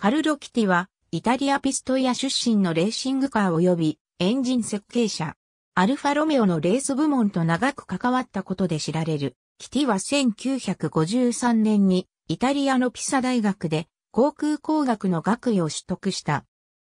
カルロ・キティは、イタリアピストイア出身のレーシングカー及びエンジン設計者。アルファロメオのレース部門と長く関わったことで知られる。キティは1953年にイタリアのピサ大学で航空工学の学位を取得した。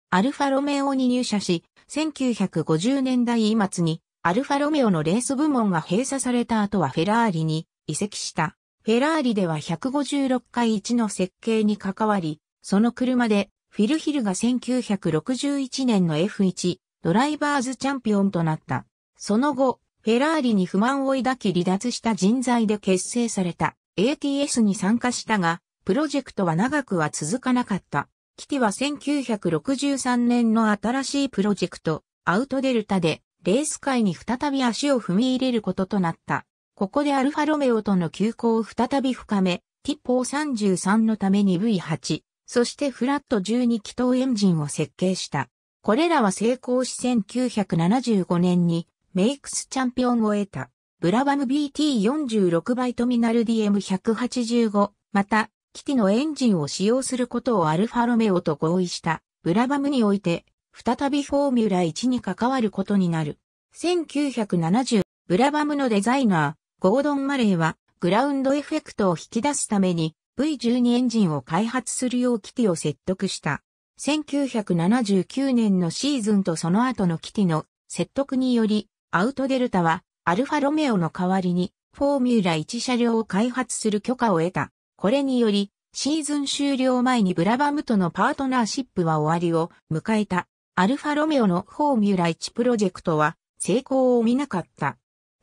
アルファロメオに入社し、1950年代末にアルファロメオのレース部門が閉鎖された後はフェラーリに移籍した。フェラーリでは156回1の設計に関わり、その車で、フィルヒルが1961年の F1 ドライバーズチャンピオンとなった。その後、フェラーリに不満を抱き離脱した人材で結成された ATS に参加したが、プロジェクトは長くは続かなかった。キティは1963年の新しいプロジェクト、アウトデルタで、レース界に再び足を踏み入れることとなった。ここでアルファロメオとの休校を再び深め、ティッポー33のために V8、そしてフラット12気筒エンジンを設計した。これらは成功し1975年にメイクスチャンピオンを得た。ブラバム BT46 バイトミナル DM185、また、機器のエンジンを使用することをアルファロメオと合意した。ブラバムにおいて、再びフォーミュラ1に関わることになる。1970、ブラバムのデザイナー、ゴードン・マレーは、グラウンドエフェクトを引き出すために、V12 エンジンを開発するようキティを説得した。1979年のシーズンとその後のキティの説得により、アウトデルタはアルファロメオの代わりにフォーミュラ1車両を開発する許可を得た。これにより、シーズン終了前にブラバムとのパートナーシップは終わりを迎えた。アルファロメオのフォーミュラ1プロジェクトは成功を見なかった。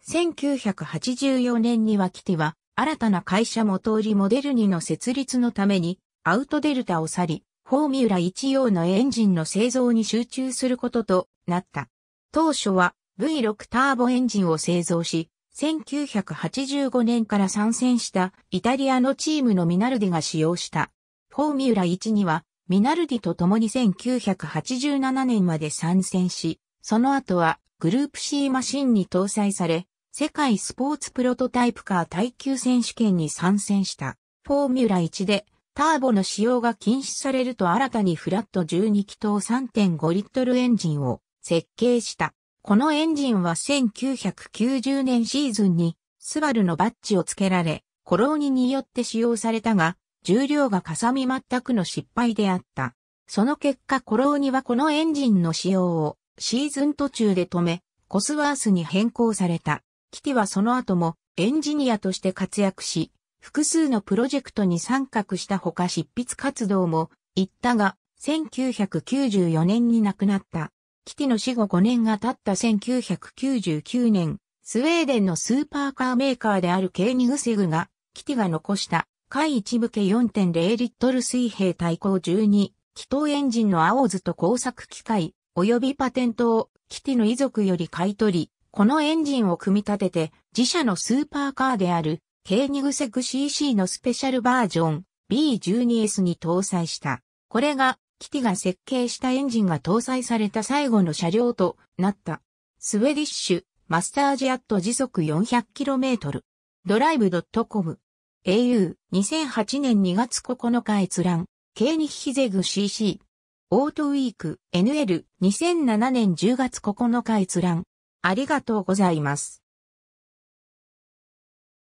1984年にはキティは新たな会社も通りモデル2の設立のために、アウトデルタを去り、フォーミュラ1用のエンジンの製造に集中することとなった。当初は V6 ターボエンジンを製造し、1985年から参戦したイタリアのチームのミナルディが使用した。フォーミュラ1にはミナルディと共に1987年まで参戦し、その後はグループ C マシンに搭載され、世界スポーツプロトタイプカー耐久選手権に参戦したフォーミュラ1でターボの使用が禁止されると新たにフラット12気筒3.5リットルエンジンを設計した。このエンジンは1990年シーズンにスバルのバッジを付けられ、コローニによって使用されたが、重量がかさみ全くの失敗であった。その結果コローニはこのエンジンの使用をシーズン途中で止め、コスワースに変更された。キティはその後もエンジニアとして活躍し、複数のプロジェクトに参画したほか執筆活動も行ったが、1994年に亡くなった。キティの死後5年が経った1999年、スウェーデンのスーパーカーメーカーであるケーニグセグが、キティが残した、海一部家4.0リットル水平対向12、気筒エンジンの青図と工作機械、及びパテントをキティの遺族より買い取り、このエンジンを組み立てて、自社のスーパーカーである K2 グセグ CC のスペシャルバージョン B12S に搭載した。これが、キティが設計したエンジンが搭載された最後の車両となった。スウェディッシュ、マスタージアット時速 400km。ドライブ .com。au、2008年2月9日閲覧。K2 ヒゼグ CC。オートウィーク、NL、2007年10月9日閲覧。ありがとうございます。